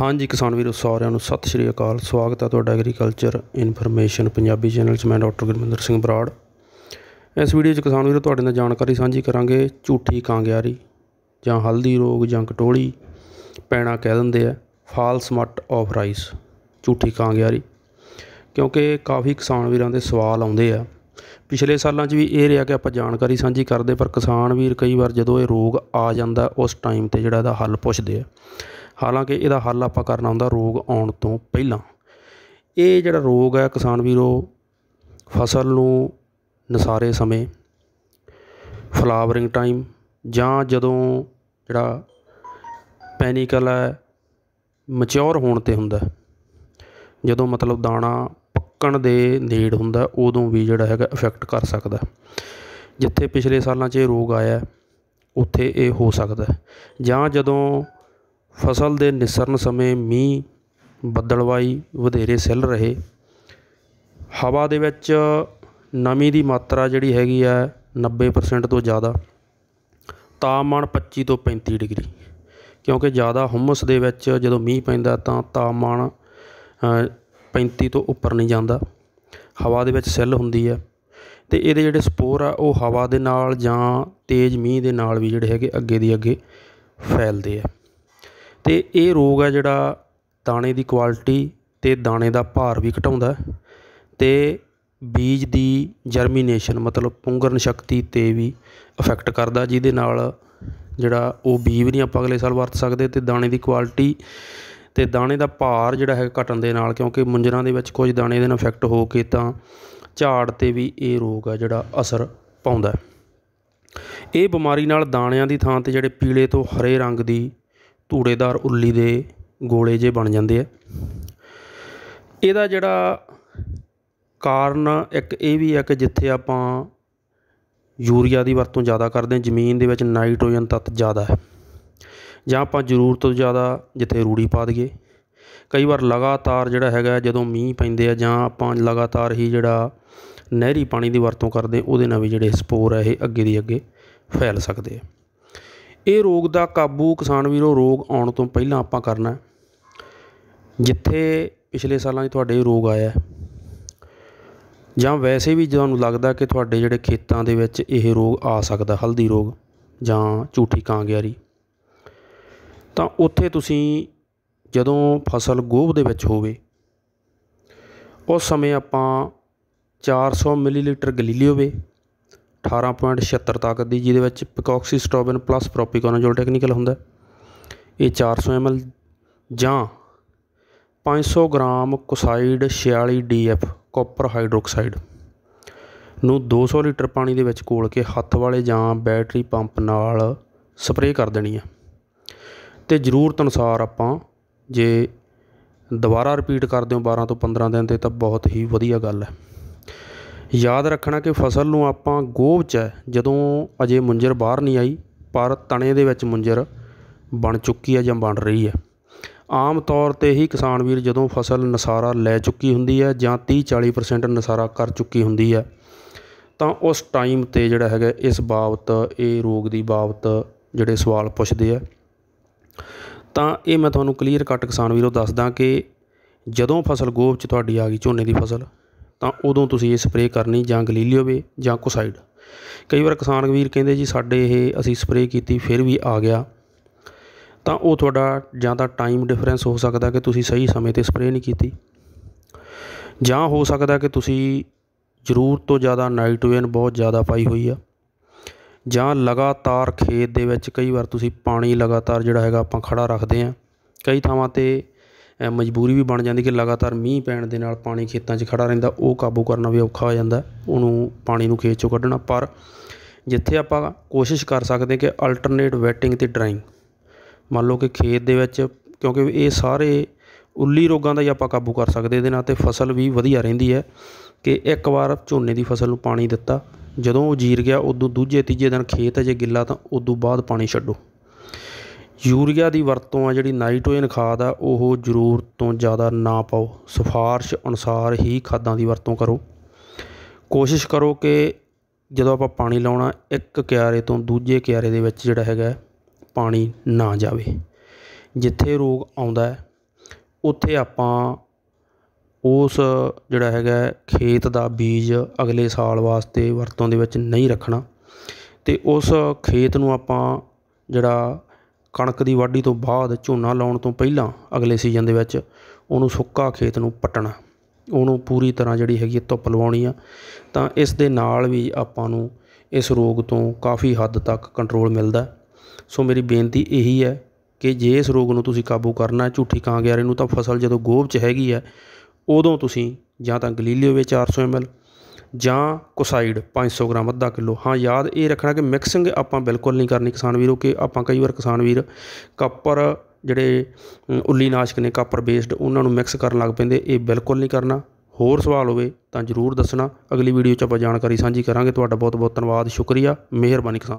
ਹਾਂਜੀ ਕਿਸਾਨ ਵੀਰੋ ਸਾਰਿਆਂ ਨੂੰ ਸਤਿ ਸ਼੍ਰੀ ਅਕਾਲ ਸਵਾਗਤ ਹੈ ਤੁਹਾਡਾ ਐਗਰੀਕਲਚਰ ਇਨਫੋਰਮੇਸ਼ਨ ਪੰਜਾਬੀ ਚੈਨਲ 'ਚ ਮੈਂ ਡਾਕਟਰ ਗੁਰਮਿੰਦਰ ਸਿੰਘ ਬਰਾੜ ਇਸ ਵੀਡੀਓ 'ਚ ਕਿਸਾਨ ਵੀਰੋ ਤੁਹਾਡੇ ਨਾਲ ਜਾਣਕਾਰੀ ਸਾਂਝੀ ਕਰਾਂਗੇ ਝੂਠੀ ਕਾਂਗਿਆਰੀ ਜਾਂ ਹਲਦੀ ਰੋਗ ਜਾਂ ਕਟੋਲੀ ਪੈਣਾ ਕਹਿ ਦਿੰਦੇ ਆ ਫਾਲਸ ਮਟ ਆਫ ਰਾਈਸ ਝੂਠੀ ਕਾਂਗਿਆਰੀ ਕਿਉਂਕਿ ਕਾਫੀ ਕਿਸਾਨ ਵੀਰਾਂ ਦੇ ਸਵਾਲ ਆਉਂਦੇ ਆ ਪਿਛਲੇ ਸਾਲਾਂ 'ਚ ਵੀ ਇਹ ਰਿਹਾ ਕਿ ਆਪਾਂ ਜਾਣਕਾਰੀ ਸਾਂਝੀ ਕਰਦੇ ਪਰ ਕਿਸਾਨ ਵੀਰ ਕਈ ਵਾਰ ਜਦੋਂ ਇਹ ਰੋਗ ਆ ਜਾਂਦਾ ਉਸ ਟਾਈਮ ਤੇ ਜਿਹੜਾ ਇਹਦਾ ਹੱਲ ਪੁੱਛਦੇ ਆ ਹਾਲਾਂਕਿ ਇਹਦਾ ਹੱਲ ਆਪਾਂ ਕਰਨਾ ਹੁੰਦਾ ਰੋਗ ਆਉਣ ਤੋਂ ਪਹਿਲਾਂ ਇਹ ਜਿਹੜਾ ਰੋਗ ਹੈ ਕਿਸਾਨ ਵੀਰੋ ਫਸਲ ਨੂੰ ਨਸਾਰੇ ਸਮੇਂ ਫਲਾਵਰਿੰਗ ਟਾਈਮ ਜਾਂ ਜਦੋਂ ਜਿਹੜਾ ਪੈਨੀਕਲ ਹੈ ਮੈਚਿਓਰ ਹੋਣ ਤੇ ਹੁੰਦਾ ਜਦੋਂ ਮਤਲਬ ਦਾਣਾ ਪੱਕਣ ਦੇ ਨੇੜ ਹੁੰਦਾ ਉਦੋਂ ਵੀ ਜਿਹੜਾ ਹੈਗਾ ਇਫੈਕਟ ਕਰ ਸਕਦਾ ਜਿੱਥੇ ਪਿਛਲੇ ਸਾਲਾਂ 'ਚ ਇਹ ਰੋਗ ਆਇਆ ਉੱਥੇ ਇਹ ਹੋ ਸਕਦਾ ਜਾਂ ਜਦੋਂ ਫਸਲ ਦੇ ਨਿਸਰਨ ਸਮੇਂ ਮੀਂਹ ਬੱਦਲਵਾਈ ਵਧੇਰੇ ਸਿੱਲ ਰਹੇ ਹਵਾ ਦੇ ਵਿੱਚ ਨਮੀ ਦੀ ਮਾਤਰਾ ਜਿਹੜੀ ਹੈਗੀ ਆ 90% ਤੋਂ ਜ਼ਿਆਦਾ ਤਾਪਮਾਨ 25 ਤੋਂ 35 ਡਿਗਰੀ ਕਿਉਂਕਿ ਜ਼ਿਆਦਾ ਹਮਸ ਦੇ ਵਿੱਚ ਜਦੋਂ ਮੀਂਹ ਪੈਂਦਾ ਤਾਂ ਤਾਪਮਾਨ 35 ਤੋਂ ਉੱਪਰ ਨਹੀਂ ਜਾਂਦਾ ਹਵਾ ਦੇ ਵਿੱਚ ਸੈੱਲ ਹੁੰਦੀ ਹੈ ਤੇ ਇਹਦੇ ਜਿਹੜੇ ਸਪੋਰ ਆ ਉਹ ਹਵਾ ਦੇ ਨਾਲ ਜਾਂ ਤੇਜ਼ ਮੀਂਹ ਦੇ ਨਾਲ ਵੀ ਜਿਹੜੇ ਹੈਗੇ ਅੱਗੇ ਦੀ ਅੱਗੇ ਫੈਲਦੇ ਆ ਅਤੇ ਇਹ ਰੋਗ ਹੈ ਜਿਹੜਾ ਦਾਣੇ ਦੀ ਕੁਆਲਿਟੀ ਅਤੇ ਦਾਣੇ ਦਾ ਭਾਰ ਵੀ ਘਟਾਉਂਦਾ ਅਤੇ ਬੀਜ ਦੀ ਜਰਮੀਨੇਸ਼ਨ ਮਤਲਬ ਪੁੰਗਰਨ ਸ਼ਕਤੀ 'ਤੇ ਵੀ ਇਫੈਕਟ ਕਰਦਾ ਜਿਹਦੇ ਨਾਲ ਜਿਹੜਾ ਉਹ ਬੀਜ ਵੀ ਨਹੀਂ ਆਪਾਂ ਅਗਲੇ ਸਾਲ ਵਰਤ ਸਕਦੇ ਤੇ ਦਾਣੇ ਦੀ ਕੁਆਲਿਟੀ ਤੇ ਦਾਣੇ ਦਾ ਭਾਰ ਜਿਹੜਾ ਹੈ ਘਟਣ ਦੇ ਨਾਲ ਕਿਉਂਕਿ ਮੁੰਜਰਾਂ ਦੇ ਵਿੱਚ ਕੁਝ ਦਾਣੇ ਦੇ ਨਾਲ ਇਫੈਕਟ ਹੋ ਕੇ ਤਾਂ ਝਾੜ 'ਤੇ ਵੀ ਇਹ ਰੋਗ ਆ ਜਿਹੜਾ ਅਸਰ ਪਾਉਂਦਾ ਇਹ ਬਿਮਾਰੀ ਨਾਲ ਦਾਣਿਆਂ ਦੀ ਥਾਂ ਤੇ ਜਿਹੜੇ ਪੀਲੇ ਤੋਂ ਹਰੇ ਰੰਗ ਦੀ ਧੂੜੇਦਾਰ ਉੱਲੀ ਦੇ ਗੋਲੇ ਜੇ ਬਣ ਜਾਂਦੇ ਆ ਇਹਦਾ ਜਿਹੜਾ ਕਾਰਨ ਇੱਕ ਇਹ ਵੀ ਆ ਕਿ ਜਿੱਥੇ ਆਪਾਂ ਯੂਰੀਆ ਦੀ ਵਰਤੋਂ ਜ਼ਿਆਦਾ ਕਰਦੇ ਹਾਂ ਜ਼ਮੀਨ ਦੇ ਵਿੱਚ ਨਾਈਟ੍ਰੋਜਨ ਤੱਤ ਜ਼ਿਆਦਾ ਹੈ ਜਾਂ ਆਪਾਂ ਜ਼ਰੂਰਤ ਤੋਂ ਜ਼ਿਆਦਾ ਜਿੱਥੇ ਰੂੜੀ ਪਾ ਦਈਏ ਕਈ ਵਾਰ ਲਗਾਤਾਰ ਜਿਹੜਾ ਹੈਗਾ ਜਦੋਂ ਮੀਂਹ ਪੈਂਦੇ ਆ ਜਾਂ ਆਪਾਂ ਲਗਾਤਾਰ ਹੀ ਜਿਹੜਾ ਨਹਿਰੀ ਪਾਣੀ ਦੀ ਵਰਤੋਂ ਕਰਦੇ ਉਹਦੇ ਨਾਲ ਵੀ ਜਿਹੜੇ ਸਪੋਰ ਆ ਇਹ ਅੱਗੇ ਦੀ ਅੱਗੇ ਫੈਲ ਸਕਦੇ ਆ ਇਹ ਰੋਗ ਦਾ ਕਾਬੂ ਕਿਸਾਨ ਵੀਰੋ ਰੋਗ ਆਉਣ ਤੋਂ ਪਹਿਲਾਂ ਆਪਾਂ ਕਰਨਾ ਜਿੱਥੇ ਪਿਛਲੇ ਸਾਲਾਂ 'ਚ ਤੁਹਾਡੇ ਰੋਗ ਆਇਆ ਜਾਂ ਵੈਸੇ ਵੀ ਤੁਹਾਨੂੰ ਲੱਗਦਾ ਕਿ ਤੁਹਾਡੇ ਜਿਹੜੇ ਖੇਤਾਂ ਦੇ ਵਿੱਚ ਇਹ ਰੋਗ ਆ ਸਕਦਾ ਹਲਦੀ ਰੋਗ ਜਾਂ ਝੂਠੀ ਕਾਂਗਿਆਰੀ ਤਾਂ ਉੱਥੇ ਤੁਸੀਂ ਜਦੋਂ ਫਸਲ ਗੋਭ ਦੇ ਵਿੱਚ ਹੋਵੇ ਉਸ ਸਮੇਂ ਆਪਾਂ 400 ਮਿਲੀਲੀਟਰ ਹੋਵੇ 18.76 ਤੱਕ ਦੀ ਜਿਹਦੇ ਵਿੱਚ ਪਿਕੌਕਸੀਸਟ੍ਰੋਬਿਨ ਪਲੱਸ ਪ੍ਰੋਪੀਕੋਨਾਜ਼ੋਲ ਟੈਕਨੀਕਲ ਹੁੰਦਾ ਇਹ 400 ml ਜਾਂ 500 gram Kocide 46 DF copper hydroxide ਨੂੰ 200 ਲੀਟਰ ਪਾਣੀ ਦੇ ਵਿੱਚ ਕੋਲ ਕੇ ਹੱਥ ਵਾਲੇ ਜਾਂ ਬੈਟਰੀ ਪੰਪ ਨਾਲ ਸਪਰੇਅ ਕਰ ਦੇਣੀ ਹੈ ਤੇ ਜ਼ਰੂਰਤ ਅਨੁਸਾਰ ਆਪਾਂ ਜੇ ਦੁਬਾਰਾ ਰਿਪੀਟ ਕਰਦੇ ਹਾਂ 12 ਤੋਂ 15 ਦਿਨ ਤੇ ਤਾਂ ਬਹੁਤ ਹੀ ਵਧੀਆ ਗੱਲ ਹੈ ਯਾਦ ਰੱਖਣਾ ਕਿ ਫਸਲ ਨੂੰ ਆਪਾਂ ਗੋਭ 'ਚ ਜਦੋਂ ਅਜੇ ਮੁੰਜਰ ਬਾਹਰ ਨਹੀਂ ਆਈ ਪਰ ਤਣੇ ਦੇ ਵਿੱਚ ਮੁੰਜਰ ਬਣ ਚੁੱਕੀ ਹੈ ਜਾਂ ਬਣ ਰਹੀ ਹੈ ਆਮ ਤੌਰ ਤੇ ਹੀ ਕਿਸਾਨ ਵੀਰ ਜਦੋਂ ਫਸਲ ਨਸਾਰਾ ਲੈ ਚੁੱਕੀ ਹੁੰਦੀ ਹੈ ਜਾਂ 30 40% ਨਸਾਰਾ ਕਰ ਚੁੱਕੀ ਹੁੰਦੀ ਹੈ ਤਾਂ ਉਸ ਟਾਈਮ ਤੇ ਜਿਹੜਾ ਹੈਗਾ ਇਸ ਬਾਬਤ ਇਹ ਰੋਗ ਦੀ ਬਾਬਤ ਜਿਹੜੇ ਸਵਾਲ ਪੁੱਛਦੇ ਆ ਤਾਂ ਇਹ ਮੈਂ ਤੁਹਾਨੂੰ ਕਲੀਅਰ ਕੱਟ ਕਿਸਾਨ ਵੀਰੋ ਦੱਸਦਾ ਕਿ ਜਦੋਂ ਫਸਲ ਗੋਭ ਚ ਤੁਹਾਡੀ ਆ ਗਈ ਝੋਨੇ ਦੀ ਫਸਲ ਤਾਂ ਉਦੋਂ ਤੁਸੀਂ ਇਹ ਸਪਰੇਅ ਕਰਨੀ ਜਾਂ ਗਲੀਲੀਓਵੇ ਜਾਂ ਕੋਸਾਈਡ ਕਈ ਵਾਰ ਕਿਸਾਨ ਵੀਰ ਕਹਿੰਦੇ ਜੀ ਸਾਡੇ ਇਹ ਅਸੀਂ ਸਪਰੇਅ ਕੀਤੀ ਫਿਰ ਵੀ ਆ ਗਿਆ ਤਾਂ ਉਹ ਤੁਹਾਡਾ ਜਾਂ ਤਾਂ ਟਾਈਮ ਡਿਫਰੈਂਸ ਹੋ ਸਕਦਾ ਕਿ ਤੁਸੀਂ ਸਹੀ ਸਮੇਂ ਤੇ ਸਪਰੇਅ ਨਹੀਂ ਕੀਤੀ ਜਾਂ ਹੋ ਸਕਦਾ ਕਿ ਤੁਸੀਂ ਜ਼ਰੂਰ ਤੋਂ ਜ਼ਿਆਦਾ ਨਾਈਟ੍ਰੋਜਨ ਬਹੁਤ ਜ਼ਿਆਦਾ ਪਾਈ ਹੋਈ ਆ ਜਾਂ ਲਗਾਤਾਰ ਖੇਤ ਦੇ ਵਿੱਚ ਕਈ ਵਾਰ ਤੁਸੀਂ ਪਾਣੀ ਲਗਾਤਾਰ ਜਿਹੜਾ ਹੈਗਾ ਆਪਾਂ ਖੜਾ ਰੱਖਦੇ ਆਂ ਕਈ ਥਾਵਾਂ ਤੇ ਮਜਬੂਰੀ ਵੀ ਬਣ ਜਾਂਦੀ ਕਿ ਲਗਾਤਾਰ ਮੀਂਹ ਪੈਣ ਦੇ ਨਾਲ ਪਾਣੀ ਖੇਤਾਂ 'ਚ ਖੜਾ ਰਹਿੰਦਾ ਉਹ ਕਾਬੂ ਕਰਨਾ ਵੀ ਔਖਾ ਹੋ ਜਾਂਦਾ ਉਹਨੂੰ ਪਾਣੀ ਨੂੰ ਖੇਤ 'ਚੋਂ ਕੱਢਣਾ ਪਰ ਜਿੱਥੇ ਆਪਾਂ ਕੋਸ਼ਿਸ਼ ਕਰ ਸਕਦੇ ਕਿ ਅਲਟਰਨੇਟ ਵੈਟਿੰਗ ਤੇ ਡਰਾਈਂਗ ਮੰਨ ਲਓ ਕਿ ਖੇਤ ਦੇ ਵਿੱਚ ਕਿਉਂਕਿ ਇਹ ਸਾਰੇ ਉੱਲੀ ਰੋਗਾਂ ਦਾ ਹੀ ਆਪਾਂ ਕਾਬੂ ਕਰ ਸਕਦੇ ਇਹਦੇ ਨਾਲ ਤੇ ਫਸਲ ਵੀ ਵਧੀਆ ਰਹਿੰਦੀ ਹੈ ਕਿ ਇੱਕ ਵਾਰ ਝੋਨੇ ਦੀ ਫਸਲ ਨੂੰ ਪਾਣੀ ਦਿੱਤਾ ਜਦੋਂ ਉਹ ਜੀਰ ਗਿਆ ਉਦੋਂ ਦੂਜੇ ਤੀਜੇ ਦਿਨ ਖੇਤ ਅਜੇ ਗਿੱਲਾ ਤਾਂ ਉਦੋਂ ਬਾਅਦ ਪਾਣੀ ਛੱਡੋ ਯੂਰੀਆ ਦੀ ਵਰਤੋਂ ਆ ਜਿਹੜੀ ਨਾਈਟ੍ਰੋਜਨ ਖਾਦ ਆ ਉਹ ਜ਼ਰੂਰ ਤੋਂ ਜ਼ਿਆਦਾ ਨਾ ਪਾਓ ਸਿਫਾਰਿਸ਼ ਅਨੁਸਾਰ ਹੀ ਖਾਦਾਂ ਦੀ ਵਰਤੋਂ ਕਰੋ ਕੋਸ਼ਿਸ਼ ਕਰੋ ਕਿ ਜਦੋਂ ਆਪਾਂ ਪਾਣੀ ਲਾਉਣਾ ਇੱਕ ਕਿਆਰੇ ਤੋਂ ਦੂਜੇ ਕਿਆਰੇ ਦੇ ਵਿੱਚ ਜਿਹੜਾ ਹੈਗਾ ਪਾਣੀ ਨਾ ਜਾਵੇ ਜਿੱਥੇ ਰੋਗ ਆਉਂਦਾ ਉੱਥੇ ਆਪਾਂ ਉਸ ਜਿਹੜਾ ਹੈਗਾ ਖੇਤ ਦਾ ਬੀਜ ਅਗਲੇ ਸਾਲ ਵਾਸਤੇ ਵਰਤੋਂ ਦੇ ਵਿੱਚ ਨਹੀਂ ਰੱਖਣਾ ਤੇ ਉਸ ਖੇਤ ਨੂੰ ਆਪਾਂ ਜਿਹੜਾ ਕਣਕ ਦੀ ਵਾਢੀ ਤੋਂ ਬਾਅਦ ਝੋਨਾ ਲਾਉਣ ਤੋਂ ਪਹਿਲਾਂ ਅਗਲੇ ਸੀਜ਼ਨ ਦੇ ਵਿੱਚ ਉਹਨੂੰ ਸੁੱਕਾ ਖੇਤ ਨੂੰ ਪੱਟਣਾ ਉਹਨੂੰ ਪੂਰੀ ਤਰ੍ਹਾਂ ਜਿਹੜੀ ਹੈਗੀ ਧੁੱਪ ਲਵਾਉਣੀ ਆ ਤਾਂ ਇਸ ਦੇ ਨਾਲ ਵੀ ਆਪਾਂ ਨੂੰ ਇਸ ਰੋਗ ਤੋਂ ਕਾਫੀ ਹੱਦ ਤੱਕ ਕੰਟਰੋਲ ਮਿਲਦਾ ਸੋ ਮੇਰੀ ਬੇਨਤੀ ਇਹੀ ਹੈ ਕਿ ਜੇ ਇਸ ਰੋਗ ਨੂੰ ਤੁਸੀਂ ਕਾਬੂ ਕਰਨਾ ਝੂਠੀ ਕਾਂਗਿਆਰੇ ਨੂੰ ਤਾਂ ਫਸਲ ਜਦੋਂ ਗੋਭ 'ਚ ਹੈਗੀ ਆ ਉਦੋਂ ਤੁਸੀਂ ਜਾਂ ਤਾਂ ਗਲੀਲੀਓ ਵਿੱਚ 400 ml ਜਾਂ ਕੋਸਾਈਡ 500 ਗ੍ਰਾਮ ਅੱਧਾ ਕਿਲੋ ਹਾਂ ਯਾਦ ਇਹ ਰੱਖਣਾ ਕਿ ਮਿਕਸਿੰਗ ਆਪਾਂ ਬਿਲਕੁਲ ਨਹੀਂ ਕਰਨੀ ਕਿਸਾਨ ਵੀਰੋ ਕਿ ਆਪਾਂ ਕਈ ਵਾਰ ਕਿਸਾਨ ਵੀਰ ਕਾਪਰ ਜਿਹੜੇ ਉੱਲੀ ਨਾਸ਼ਕ ਨੇ ਕਾਪਰ ਬੇਸਡ ਉਹਨਾਂ ਨੂੰ ਮਿਕਸ ਕਰਨ ਲੱਗ ਪੈਂਦੇ ਇਹ ਬਿਲਕੁਲ ਨਹੀਂ ਕਰਨਾ ਹੋਰ ਸਵਾਲ ਹੋਵੇ ਤਾਂ ਜਰੂਰ ਦੱਸਣਾ ਅਗਲੀ ਵੀਡੀਓ 'ਚ ਆਪਾਂ ਜਾਣਕਾਰੀ ਸਾਂਝੀ ਕਰਾਂਗੇ ਤੁਹਾਡਾ ਬਹੁਤ ਬਹੁਤ ਧੰਨਵਾਦ ਸ਼ੁਕਰੀਆ ਮਿਹਰਬਾਨੀ ਕਿਸਾਨ